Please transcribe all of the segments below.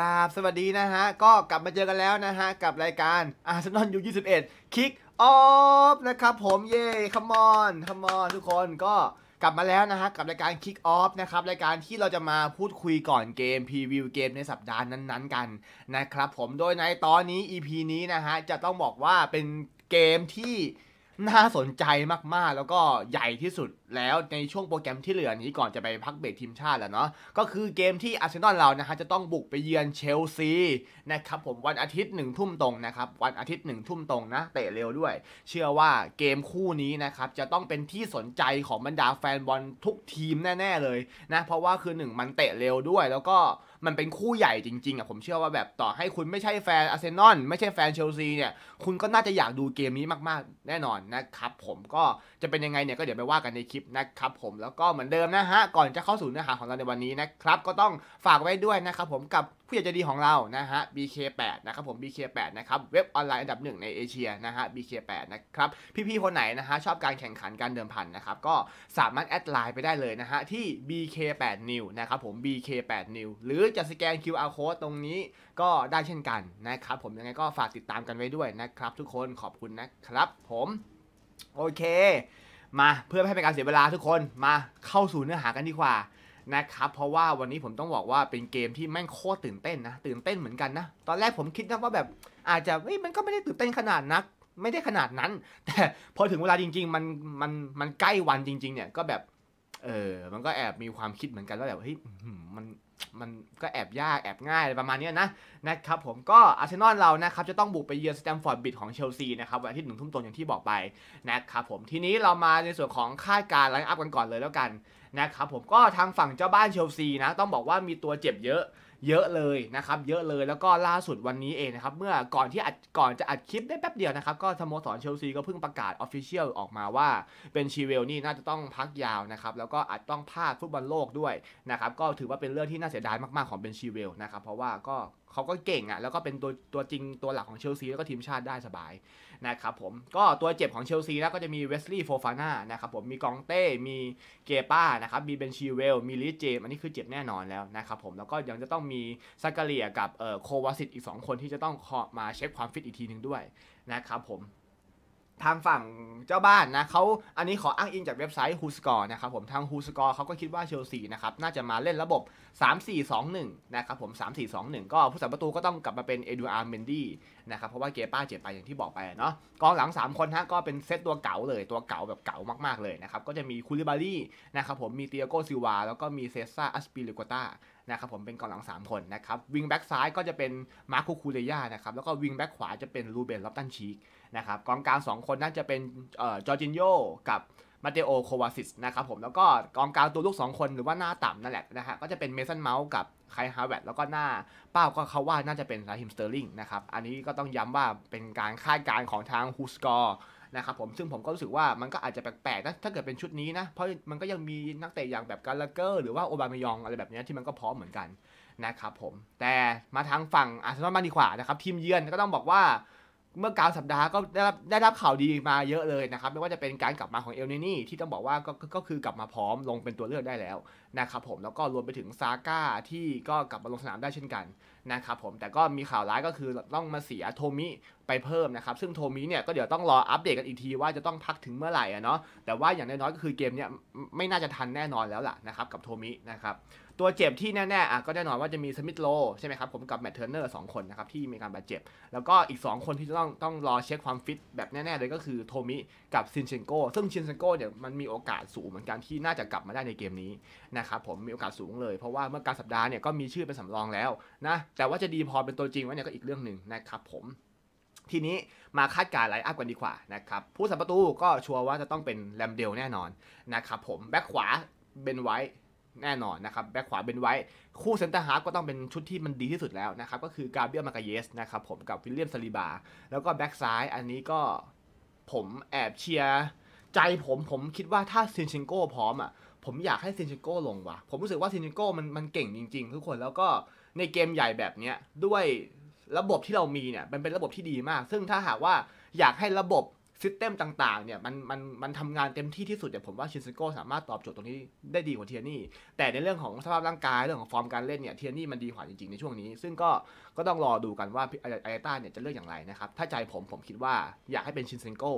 ราบสวัสดีนะฮะก็กลับมาเจอกันแล้วนะฮะกับรายการอาร์เซนอลยู 21 คิกออฟนะครับผมเย่คัมอนคัมมอนทุกคนก็กลับมาแล้วนะฮะกับรายการคิกออฟนะครับรายการที่เราจะมาพูดคุยก่อนเกม พรีวิวเกมในสัปดาห์นั้นๆกันนะครับผมโดยในตอนนี้ EP นี้นะฮะจะต้องบอกว่าเป็นเกมที่น่าสนใจมากๆแล้วก็ใหญ่ที่สุดแล้วในช่วงโปรแกรมที่เหลือนี้ก่อนจะไปพักเบรกทีมชาติแล้วเนาะก็คือเกมที่อาร์เซนอลเรานะฮะจะต้องบุกไปเยือนเชลซีนะครับผมวันอาทิตย์หนึ่งทุ่มตรงนะครับ วันอาทิตย์หนึ่งทุ่มตรงนะ เตะเร็วด้วย เชื่อว่าเกมคู่นี้นะครับจะต้องเป็นที่สนใจของบรรดาแฟนบอลทุกทีมแน่ๆเลยนะเพราะว่าคือหนึ่งมันเตะเร็วด้วย แล้วก็มันเป็นคู่ใหญ่จริงๆอ่ะผมเชื่อว่าแบบต่อให้คุณไม่ใช่แฟนอาร์เซนอลไม่ใช่แฟนเชลซีเนี่ยคุณก็น่าจะอยากดูเกมนี้มากๆ แน่นอนนะครับผมก็จะเป็นยังไงเนี่ยก็เดี๋ยวไปว่ากันในคลิปปนะครับผมแล้วก็เหมือนเดิมนะฮะก่อนจะเข้าสู่เนื้อหาของเราในวันนี้นะครับก็ต้องฝากไว้ด้วยนะครับผมกับผู้ใหญ่ใจดีของเรานะฮะ BK8 นะครับผม BK8 นะครับเว็บออนไลน์อันดับหนึ่งในเอเชียนะฮะ BK8 นะครับพี่ๆคนไหนนะฮะชอบการแข่งขันการเดิมพันนะครับก็สามารถแอดไลน์ไปได้เลยนะฮะที่ BK8 New นะครับผม BK8 New หรือจะสแกน QR code ตรงนี้ก็ได้เช่นกันนะครับผมยังไงก็ฝากติดตามกันไว้ด้วยนะครับทุกคนขอบคุณนะครับผมโอเคมาเพื่อไม่ให้เป็นการเสียเวลาทุกคนมาเข้าสู่เนื้อหากันดีกว่านะครับเพราะว่าวันนี้ผมต้องบอกว่าเป็นเกมที่แม่งโคตรตื่นเต้นนะตื่นเต้นเหมือนกันนะตอนแรกผมคิดนะว่าแบบ อาจจะมันก็ไม่ได้ตื่นเต้นขนาดนักไม่ได้ขนาดนั้น แต่พอถึงเวลาจริง ๆ มันมันมันใกล้วันจริง ๆ เนี่ยก็แบบเออมันก็แอบมีความคิดเหมือนกันว่าแบบเฮ้ยมันมันก็แอบยากแอบง่ายอะไรประมาณนี้นะ นะครับผมก็อาร์เซนอลเรานะครับจะต้องบุกไปเยือนสแตมฟอร์ดบิดของเชลซีนะครับวันที่หนึ่งทุ่มตรงอย่างที่บอกไปนะครับผมทีนี้เรามาในส่วนของค่ายการไลน์อัพกันก่อนเลยแล้วกัน นะครับผมก็ทางฝั่งเจ้าบ้านเชลซีนะ ต้องบอกว่ามีตัวเจ็บเยอะเยอะเลยนะครับเยอะเลยแล้วก็ล่าสุดวันนี้เองนะครับเมื่อก่อนที่อัดก่อนจะอัดคลิปได้แป๊บเดียวนะครับก็สโมสรเชลซีก็เพิ่งประกาศออฟฟิเชียลออกมาว่าเป็นชีเวลนี่น่าจะต้องพักยาวนะครับแล้วก็อาจต้องพลาดฟุตบอลโลกด้วยนะครับก็ถือว่าเป็นเรื่องที่น่าเสียดายมากๆของเป็นชีเวลนะครับเพราะว่าก็เขาก็เก่งอะ่ะ แล้วก็เป็นตัวตัวจริงตัวหลักของเชลซีแล้วก็ทีมชาติได้สบายนะครับผมก็ตัวเจ็บของเชลซีนะก็จะมีเวสลีย์โฟฟาน่านะครับผมมีกองเต้มีเกป้านะครับมีเบนชีเวลมีลิเจมอันนี้คือเจ็บแน่นอนแล้วนะครับผมแล้วก็ยังจะต้องมีซากาเลียกับเอ่อโควาสิตอีก 2 คนที่จะต้องมาเช็คความฟิตอีกทีหนึ่งด้วยนะครับผมทางฝั่งเจ้าบ้านนะเขาอันนี้ขออ้างอิงจากเว็บไซต์ฮ h สกอร์นะครับผมทางฮูสกอร์เขาก็คิดว่าเชลซีนะครับน่าจะมาเล่นระบบ 3-4-2-1นะครับผม3-4-2-1 ก็ผู้สมประตูก็ต้องกลับมาเป็นเอดูอาร์เมนดี้นะครับเพราะว่าเกป้าเจ็บไปอย่างที่บอกไปเนาะกองหลัง 3 คนฮะก็เป็นเซตตัวเก่าเลยตัวเก่าแบบเก่ามากๆเลยนะครับก็จะมีคูลิบารีนะครับผมมีเตียโกซิวาแล้วก็มีเซซ่าอัสปิลิโกตานะครับผมเป็นกองหลัง 3 คนนะครับวิงแบ็กซ้ายก็จะเป็นมาร์คคูเลียนะครับแล้วก็วิงแบ็กขวาจะเป็นรูเบนลอตันชีกนะครับกองกลาง2คนน่าจะเป็นจอร์จินโยกับมาเตโอโควาซิสนะครับผมแล้วก็กองกลางตัวลูก 2 คนหรือว่าหน้าต่ำนั่นแหละนะฮะก็จะเป็นเมสันเมาส์กับไคฮาร์แวดแล้วก็หน้าเป้าก็เขาว่าน่าจะเป็นราฮิมสเตอร์ลิงนะครับอันนี้ก็ต้องย้ำว่าเป็นการคาดการณ์ของทางฮูสกอร์นะครับผมซึ่งผมก็รู้สึกว่ามันก็อาจจะแปลกๆนะ ถ้าเกิดเป็นชุดนี้นะ เพราะมันก็ยังมีนักเตะอย่างแบบกาลาเกอร์หรือว่าโอบามายองอะไรแบบนี้ที่มันก็พร้อมเหมือนกันนะครับผมแต่มาทางฝั่งอาร์เซนอลบ้างดีกว่านะครับทีมเยือนก็ต้องบอกว่าเมื่อกลางสัปดาห์ก็ได้รับได้รับข่าวดีมาเยอะเลยนะครับไม่ว่าจะเป็นการกลับมาของเอลเนนี่ที่ต้องบอกว่าก็ก็คือกลับมาพร้อมลงเป็นตัวเลือกได้แล้วนะครับผมแล้วก็รวมไปถึงซาก้า ที่ก็กลับมาลงสนามได้เช่นกันนะครับผมแต่ก็มีข่าวร้ายก็คือต้องมาเสียโทมิไปเพิ่มนะครับ ซึ่งโทมิเนี่ยก็เดี๋ยวต้องรออัปเดตกันอีกทีว่าจะต้องพักถึงเมื่อไหร่อะเนาะแต่ว่าอย่างน้อยๆก็คือเกมเนี่ยไม่น่าจะทันแน่นอนแล้วล่ะนะครับกับโทมินะครับตัวเจ็บที่แน่ๆอ่ะก็แน่นอนว่าจะมีสมิธโลใช่ไหมครับ ผมกับแมตเทอร์เนอร์สองคนนะครับที่มีการบาดเจ็บ แล้วก็อีก 2 คนที่จะต้องต้องรอเช็คความฟิตแบบแน่ๆ เลยก็คือโทมิกับซินเชนโกซึ่งซินเชนโกเนี่ยมันมีโอกาสสูงเหมือนกันที่น่าจะกลับมาได้ในเกมนี้ นะครับผมมีโอกาสสูงเลยเพราะว่าเมื่อกลางสัปดาห์เนี่ยก็มีชื่อเป็นสำรองแล้วนะแต่ว่าจะดีพอเป็นตัวจริงวะเนี่ยก็อีกเรื่องหนึ่งนะครับผมทีนี้มาคาดการไลน์อัพกันดีกว่านะครับผู้สัมประตูก็ชัวร์ว่าจะต้องเป็นแลมเดลแน่นอนนะครับผมแบ็คขวาเบนไวท์แน่นอนนะครับ แบ็คขวาเป็นไว้คู่เซนเตอร์ฮาร์ฟก็ต้องเป็นชุดที่มันดีที่สุดแล้วนะครับ ก็คือกาเบียมากาเยสนะครับผมกับวิลเลียมซาลิบาแล้วก็แบ็คซ้ายอันนี้ก็ ผมแอบเชียร์ใจผมผมคิดว่าถ้าซินชิงโก้พร้อมอ่ะผมอยากให้ซินชิงโก้ลงว่ะ ผมรู้สึกว่าซินชิงโก้มันมันเก่งจริงๆ ทุกคนแล้วก็ในเกมใหญ่แบบเนี้ยด้วยระบบที่เรามีเนี่ยมันเป็นระบบที่ดีมาก ซึ่งถ้าหากว่าอยากให้ระบบซิสเต็มต่างๆ เนี่ย มัน มัน มันทำงานเต็มที่ที่สุดเนี่ยผมว่าชินซิโก้สามารถตอบโจทย์ตรงนี้ได้ดีกว่าเทียนี่ แต่ในเรื่องของสภาพร่างกาย เรื่องของฟอร์มการเล่นเนี่ย เทียนี่มันดีกว่าจริงๆ ในช่วงนี้ ซึ่งก็ ก็ต้องรอดูกันว่าไอต้าเนี่ยจะเลือกอย่างไรนะครับ ถ้าใจผมผมคิดว่า อยากให้เป็นชินซิโก้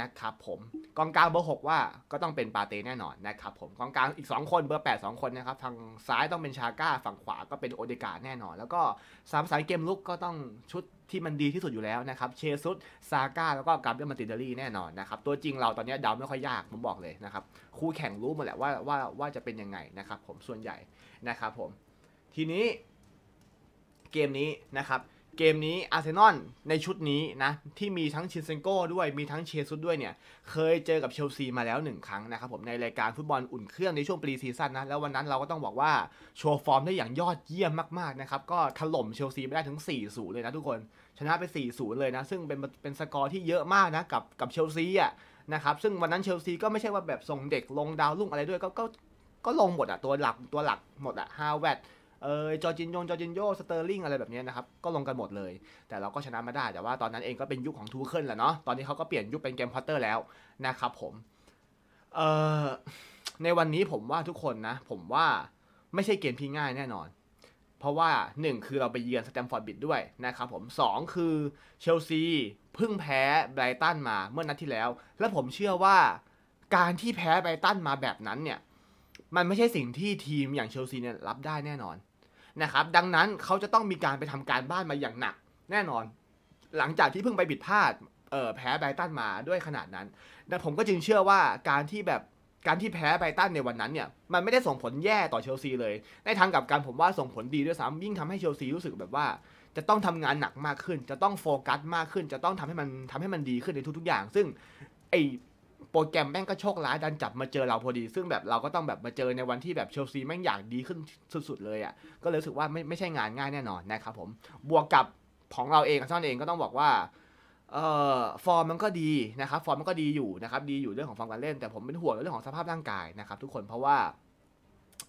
นะครับผม กองกลางเบอร์หกว่าก็ต้องเป็นปาเต้แน่นอนนะครับผม กองกลางอีก 2 คนเบอร์แปองคนนะครับทางซ้ายต้องเป็นชาก้า ฝั่งขวาก็เป็นโอเดกาแน่นอน แล้วก็สามสายเกมลุกก็ต้องชุดที่มันดีที่สุดอยู่แล้วนะครับ เชซุสซาก้าแล้วก็กาเบียมาติเดลี่แน่นอนนะครับตัวจริงเราตอนนี้เดาไม่ค่อยยาก ผมบอกเลยนะครับ คู่แข่งรู้หมดแหละว่าว่าว่าจะเป็นยังไงนะครับผมส่วนใหญ่นะครับผม ทีนี้เกมนี้นะครับเกมนี้อาร์เซนอลในชุดนี้นะที่มีทั้งชินเซนโก้ด้วยมีทั้งเชซุดด้วยเนี่ยเคยเจอกับเชลซีมาแล้วหนึ่งครั้งนะครับผมในรายการฟุตบอลอุ่นเครื่องในช่วงปีซีซั่นนะแล้ววันนั้นเราก็ต้องบอกว่าโชว์ฟอร์มได้อย่างยอดเยี่ยมมากๆนะครับก็ถล่มเชลซีไปได้ถึง 4-0 เลยนะทุกคนชนะไป 4-0 เลยนะ ซึ่งเป็นเป็นสกอร์ที่เยอะมากนะกับกับเชลซีอ่ะนะครับซึ่งวันนั้นเชลซีก็ไม่ใช่ว่าแบบส่งเด็กลงดาวลุ่งอะไรด้วยก็ก็ก็ลงหมดอ่ะตัวหลักตัวหลักหมดอ่ะฮาวเวดเออจอจินยงจอจินโยสเตอร์ลิง อะไรแบบนี้นะครับ ก็ลงกันหมดเลย แต่เราก็ชนะมาได้แต่ว่าตอนนั้นเองก็เป็นยุคของทูเคิลแหละเนาะตอนนี้เขาก็เปลี่ยนยุคเป็นเกมพอตเตอร์แล้วนะครับผม เออในวันนี้ผมว่าทุกคนนะ ผมว่าไม่ใช่เกมที่ง่ายแน่นอน เพราะว่า 1 คือเราไปเยือนสแตมฟอร์ดบิดด้วยนะครับผม 2 คือเชลซีเพิ่งแพ้ไบรตันมาเมื่อนัดที่แล้ว และผมเชื่อว่า การที่แพ้ไบรตันมาแบบนั้นเนี่ยมันไม่ใช่สิ่งที่ทีมอย่างเชลซีเนี่ยรับได้แน่นอนนะครับดังนั้นเขาจะต้องมีการไปทำการบ้านมาอย่างหนัก แน่นอน หลังจากที่เพิ่งไปบิดพลาดแพ้ไบตันมาด้วยขนาดนั้นแต่ผมก็จึงเชื่อว่าการที่แบบการที่แพ้ไบตันในวันนั้นเนี่ยมันไม่ได้ส่งผลแย่ต่อเชลซีเลยในทางกับการผมว่าส่งผลดีด้วยซ้ำยิ่งทำให้เชลซีรู้สึกแบบว่า จะต้องทำงานหนักมากขึ้น จะต้องโฟกัสมากขึ้น จะต้องทำให้มันทำให้มันดีขึ้นในทุกๆ อย่าง ซึ่งไอโปรแกรมแม่งก็โชคร้ายดันจับมาเจอเราพอดีซึ่งแบบเราก็ต้องแบบมาเจอในวันที่แบบเชลซีแม่งอยากดีขึ้นสุดๆเลยอะ่ะก็เลยรู้สึกว่าไม่ไม่ใช่งานง่ายแน่นอนนะครับผมบวกกับของเราเองซ่อนเองก็ต้องบอกว่าเอ่อฟอร์มมันก็ดีนะครับฟอร์มมันก็ดีอยู่นะครับดีอยู่เรื่องของฟอร์มการเล่น แต่ผมเป็นห่วงเรื่องของสภาพร่างกายนะครับ ทุกคนเพราะว่า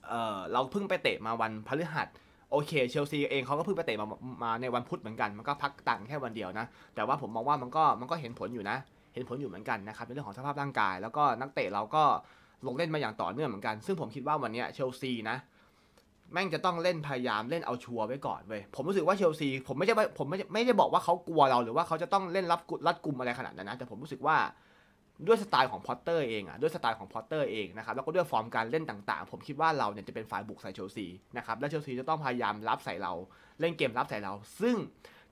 เอ่อเราเพิ่งไปเตะมาวันพฤหัสโอเคเชลซีเองเขาก็เพิ่งไปเตะมามาในวันพุธเหมือนกันมันก็พักตังแค่วันเดียวนะ แต่ว่าผมมองว่ามันก็มันก็เห็นผลอยู่นะเห็นผลอยู่เหมือนกันนะครับในเรื่องของสภาพร่างกาย แล้วก็นักเตะเราก็ลงเล่นมาอย่างต่อเนื่องเหมือนกัน ซึ่งผมคิดว่าวันนี้เชลซีนะแม่งจะต้องเล่นพยายามเล่นเอาชัวร์ไว้ก่อนเว้ยผมรู้สึกว่าเชลซีผมไม่ใช่ผมไม่ไม่ได้บอกว่าเขากลัวเราหรือว่าเขาจะต้องเล่นรับรัดกลุ่มอะไรขนาดนั้นนะ แต่ผมรู้สึกว่าด้วยสไตล์ของพอตเตอร์เองอ่ะด้วยสไตล์ของพอตเตอร์เองนะครับแล้วก็ด้วยฟอร์มการเล่นต่างๆ ผมคิดว่าเราเนี่ยจะเป็นฝ่ายบุกใส่เชลซีนะครับและเชลซีจะต้องพยายามรับใส่เราเล่นเกมรับใส่เรา ซึ่ง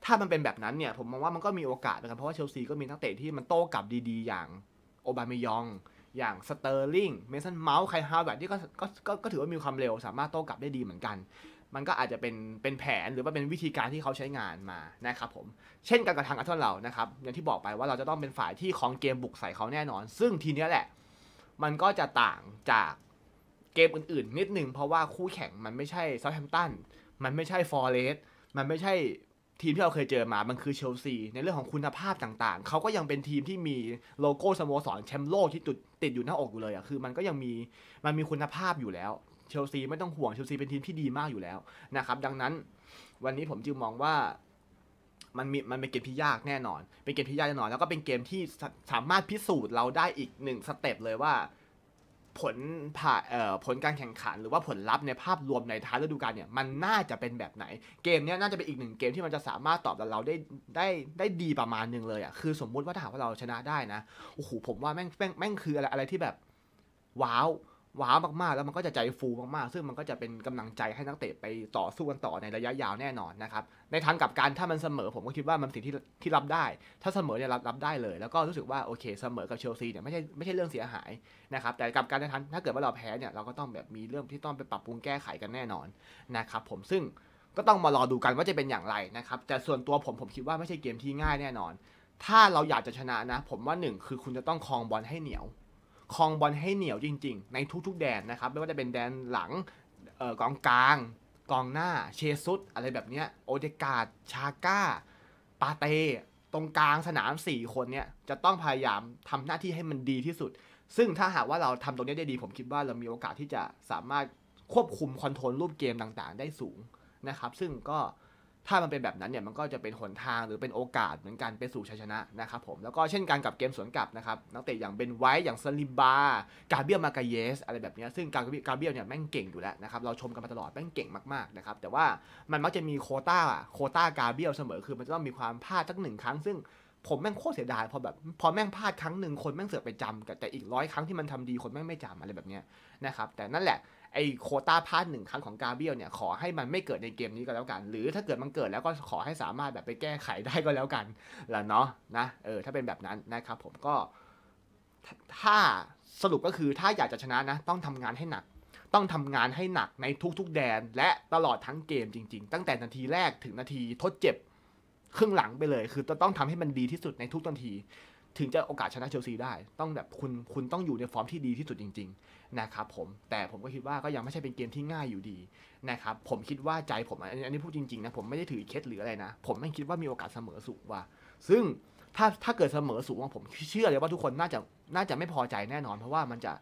ถ้ามันเป็นแบบนั้นเนี่ย ผมมองว่ามันก็มีโอกาสเหมือนกันเพราะว่าเชลซีก็มีนักเตะที่มันโต้กลับดีๆ อย่างโอบามยองอย่างสเตอร์ลิงเมสันเมาส์ไคฮาวแบบที่ก็ก็ก็ถือว่ามีความเร็วสามารถโต้กลับได้ดีเหมือนกัน มันก็อาจจะเป็นเป็นแผนหรือว่าเป็นวิธีการที่เขาใช้งานมานะครับผมเช่นกันกับทางอัลทอนเรานะครับ อย่างที่บอกไปว่าเราจะต้องเป็นฝ่ายที่ลองเกมบุกใส่เขาแน่นอน ซึ่งทีนี้แหละ มันก็จะต่างจากเกมอื่นๆ นิดนึงเพราะว่าคู่แข่งมันไม่ใช่เซาท์แฮมตันมันไม่ใช่ฟอร์เรสมันไม่ใช่ทีมที่เราเคยเจอมามันคือเชลซี ในเรื่องของคุณภาพต่างๆ เขาก็ยังเป็นทีมที่มีโลโก้สโมสรแชมป์โลกที่ติดติดอยู่หน้าอกอยู่เลยอะ่ะ คือมันก็ยังมีมันมีคุณภาพอยู่แล้ว เชลซีไม่ต้องห่วง เชลซีเป็นทีมที่ดีมากอยู่แล้วนะครับ ดังนั้นวันนี้ผมจึงมองว่ามันมีมันเป็นเกมที่ยากแน่นอน เป็นเกมที่ยากแน่นอน แล้วก็เป็นเกมที่สามารถพิสูจน์เราได้อีกหนึ่งสเต็ปเลยว่าผลผ่าผลการแข่งขันหรือว่าผลลัพธ์ในภาพรวมในท้ายฤดูกาลเนี่ยมันน่าจะเป็นแบบไหนเกมนี้น่าจะเป็นอีกหนึ่งเกมที่มันจะสามารถตอบเราได้ได้ได้ดีประมาณหนึ่งเลยอะ่ะคือสมมุติว่าถ้าหากว่าเราชนะได้นะ โอ้โหผมว่าแม่งแม่งแม่งคืออะไรอะไรที่แบบว้าวว้าวมากๆ แล้วมันก็จะใจฟูมากๆซึ่งมันก็จะเป็นกำลังใจให้นักเตะไปต่อสู้กันต่อในระยะยาวแน่นอนนะครับในทางกับการถ้ามันเสมอ ผมก็คิดว่ามันสิ่งที่ที่รับได้ ถ้าเสมอเนี่ยรับรับได้เลย แล้วก็รู้สึกว่าโอเคเสมอกับเชลซีเนี่ยไม่ใช่ไม่ใช่เรื่องเสียหายนะครับแต่กับการในทางถ้าเกิดว่าเราแพ้เนี่ยเราก็ต้องแบบมีเรื่องที่ต้องไปปรับปรุงแก้ไขกันแน่นอนนะครับผมซึ่งก็ต้องมารอดูกันว่าจะเป็นอย่างไรนะครับแต่ส่วนตัวผมผมคิดว่าไม่ใช่เกมที่ง่ายแน่นอน ถ้าเราอยากจะชนะนะ ผมว่าหนึ่งคือคุณจะต้องคลองบอลให้เหนียวคลองบอลให้เหนียวจริงๆ ในทุกๆแดนนะครับ ไม่ว่าจะเป็นแดนหลังกองกลางกองหน้าเชซุดอะไรแบบเนี้ย โอเดกาดชาก้า ปาเตตรงกลางสนาม4คนเนี่ยจะต้องพยายามทำหน้าที่ให้มันดีที่สุด ซึ่งถ้าหากว่าเราทำตรงนี้ได้ดีผมคิดว่าเรามีโอกาสที่จะสามารถควบคุมคอนโทรลรูปเกมต่างๆ ได้สูงนะครับ ซึ่งก็ถ้ามันเป็นแบบนั้นเนี่ยมันก็จะเป็นหนทางหรือเป็นโอกาสเหมือนกันไปสู่ชัยชนะนะครับผมแล้วก็เช่นกันกับเกมสวนกลับนะครับ นักเตะอย่างเบนไวท์อย่างซาลิบากาเบียมากาเยสอะไรแบบนี้ซึ่งกาเบียกาเบียเนี่ยแม่งเก่งอยู่แล้วนะครับเราชมกันมาตลอดแม่งเก่งมากๆนะครับแต่ว่ามันมักจะมีโคต้าโคต้ากาเบียเสมอคือมันจะต้องมีความพลาดสักหนึ่งครั้ง ซึ่งผมแม่งโคตรเสียดาย พอแบบพอแม่งพลาดครั้งหนึ่งคนแม่งเสือกไปจำแต่อีกร้อยครั้งที่มันทำดีคนแม่งไม่จำอะไรแบบนี้นะครับแต่นั่นแหละไอโคต้าพลาดหนึ่งครั้งของกาเบียลเนี่ยขอให้มันไม่เกิดในเกมนี้ก็แล้วกัน หรือถ้าเกิดมันเกิดแล้วก็ขอให้สามารถแบบไปแก้ไขได้ก็แล้วกันละเนาะนะเออถ้าเป็นแบบนั้นนะครับผมก็ถ้าสรุปก็คือถ้าอยากจะชนะนะ ต้องทำงานให้หนัก ต้องทำงานให้หนักในทุกๆ แดน และตลอดทั้งเกมจริง ๆ ตั้งแต่นาทีแรกถึงนาทีทดเจ็บครึ่งหลังไปเลยคือต้องทำให้มันดีที่สุดในทุกนาทีถึงจะโอกาสชนะเชลซีได้ ต้องแบบคุณคุณต้องอยู่ในฟอร์มที่ดีที่สุดจริงๆ นะครับผม แต่ผมก็คิดว่าก็ยังไม่ใช่เป็นเกมที่ง่ายอยู่ดี นะครับผมคิดว่าใจผมอันนี้อันนี้พูดจริงๆนะผมไม่ได้ถือเคสหรืออะไรนะ ผมไม่คิดว่ามีโอกาสเสมอสูงว่า ซึ่งถ้าถ้าเกิดเสมอสูงผมเชื่อเลยว่าทุกคนน่าจะน่าจะไม่พอใจแน่นอน เพราะว่ามันจะ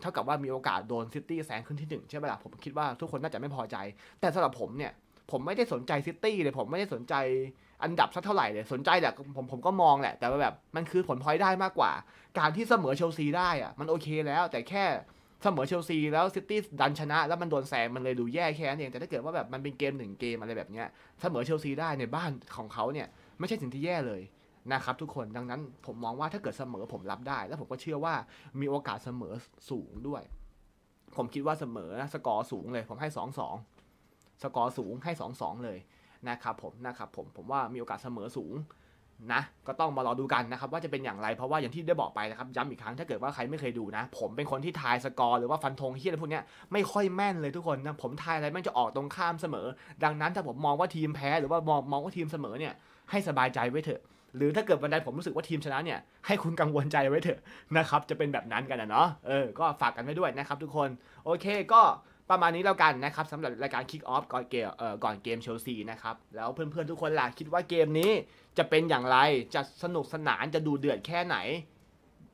เท่ากับว่ามีโอกาสโดนซิตี้แซงขึ้นที่หนึ่งใช่ไหมล่ะผมคิดว่าทุกคนน่าจะไม่พอใจ แต่สำหรับผมเนี่ยผมไม่ได้สนใจซิตี้เลยผมไม่ได้สนใจอันดับสักเท่าไหร่เลยสนใจแหละผมผมก็มองแหละ แต่ว่าแบบมันคือผลพลอยได้มากกว่า การที่เสมอเชลซีได้อะมันโอเคแล้ว แต่แค่เสมอเชลซีแล้วซิตี้ดันชนะแล้วมันโดนแซงมันเลยดูแย่แค่นั้นเอง แต่ถ้าเกิดว่าแบบมันเป็นเกมหนึ่งเกมอะไรแบบเนี้ยเสมอเชลซี ได้ในบ้านของเขาเนี่ย ไม่ใช่สิ่งที่แย่เลยนะครับทุกคนดังนั้นผมมองว่าถ้าเกิดเสมอผมรับได้ แล้วผมก็เชื่อว่ามีโอกาสเสมอสูงด้วยผมคิดว่าเสมอนะสกอร์สูงเลยผมให้2 2สกอร์สูงให้2 2เลยนะครับผมนะครับผมผมว่ามีโอกาสเสมอสูงนะก็ต้องมารอดูกันนะครับ ว่าจะเป็นอย่างไรเพราะว่าอย่างที่ได้บอกไปนะครับย้ำอีกครั้งถ้าเกิดว่าใครไม่เคยดูนะ ผมเป็นคนที่ทายสกอร์หรือว่าฟันธงเฮียอะไรพวกนี้ไม่ค่อยแม่นเลยทุกคนนะผมทายอะไรแม่งจะออกตรงข้ามเสมอ ดังนั้นถ้าผมมองว่าทีมแพ้หรือว่ามองมองว่าทีมเสมอเนี่ยให้สบายใจไว้เถอะ หรือถ้าเกิดวันใดผมรู้สึกว่าทีมชนะเนี่ยให้คุณกังวลใจไว้เถอะนะครับจะเป็นแบบนั้นกันนะเนาะเออก็ฝากกันไว้ด้วยนะครับทุกคนโอเคก็ประมาณนี้แล้วกันนะครับสำหรับรายการคิกออฟก่อนเกมเอ่อก่อนเกมเชลซีนะครับ แล้วเพื่อนๆทุกคนล่ะคิดว่าเกมนี้จะเป็นอย่างไรจะสนุกสนานจะดูเดือดแค่ไหน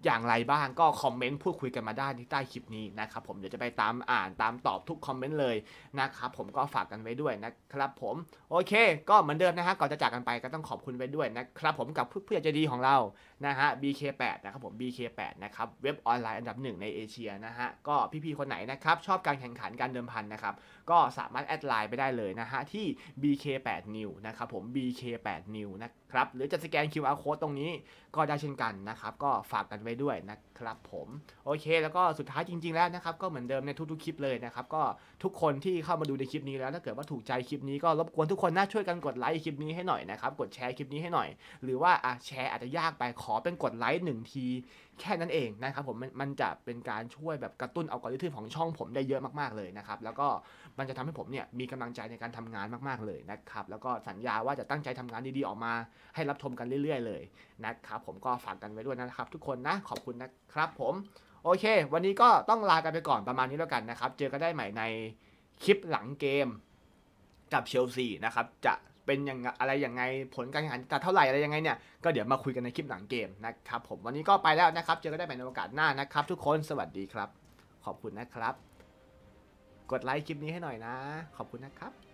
อย่างไรบ้างก็คอมเมนต์พูดคุยกันมาได้ที่ใต้คลิปนี้นะครับผมเดี๋ยวจะไปตามอ่านตามตอบทุกคอมเมนต์เลยนะครับผมก็ฝากกันไว้ด้วยนะครับผมโอเค ก็เหมือนเดิมนะฮะก่อนจะจากกันไปก็ต้องขอบคุณไว้ด้วยนะครับ ผมกับเพื่อนใจดีของเรานะฮะ BK8 นะครับผม BK8 นะครับเว็บออนไลน์อันดับหนึ่งในเอเชียนะฮะก็พี่ ๆ คนไหนนะครับชอบการแข่งขันการเดิมพันนะครับก็สามารถแอดไลน์ไปได้เลยนะฮะที่ BK8 New นะครับผม BK8 New นะครับหรือจะสแกน QR code ตรงนี้ก็ได้เช่นกันนะครับ ก็ฝากกันไว้ด้วยนะครับผมโอเคแล้วก็สุดท้ายจริง ๆแล้วนะครับ ก็เหมือนเดิมในทุกๆคลิปเลยนะครับก็ทุกคนที่เข้ามาดูในคลิปนี้แล้ว ถ้าเกิดว่าถูกใจคลิปนี้ก็รบกวนทุกคนน่าช่วยกันกดไลค์คลิปนี้ให้หน่อยนะครับกดแชร์คลิปนี้ให้หน่อย หรือว่าอ่ะแชร์อาจจะยากไปขอเป็นกดไลค์หนึ่งทีแค่นั้นเองนะครับผมมันจะเป็นการช่วยแบบกระตุ้นเอากริทึมของช่อง ผมได้เยอะมากๆเลยนะครับแล้วก็มันจะทำให้ผมเนี่ยมีกำลังใจในการทำงานมากๆเลยนะครับแล้วก็สัญญาว่าจะตั้งใจทำงานดีๆออกมาให้รับชมกันเรื่อยๆเลยนะครับผมก็ฝากกันไว้ด้วยนะครับ ทุกคนนะขอบคุณนะครับผมโอเค วันนี้ก็ต้องลากันไปก่อนประมาณนี้แล้วกันนะครับ เจอกันได้ใหม่ในคลิปหลังเกม กับเชลซีนะครับ จะเป็นอย่างอะไรอย่างไงผลการแข่งขันจะเท่าไหร่อะไรยังไงเนี่ยก็เดี๋ยวมาคุยกันในคลิปหลังเกมนะครับผมวันนี้ก็ไปแล้วนะครับ เจอกันได้ใหม่ในโอกาสหน้านะครับ ทุกคนสวัสดีครับ ขอบคุณนะครับ กดไลค์คลิปนี้ให้หน่อยนะ ขอบคุณนะครับ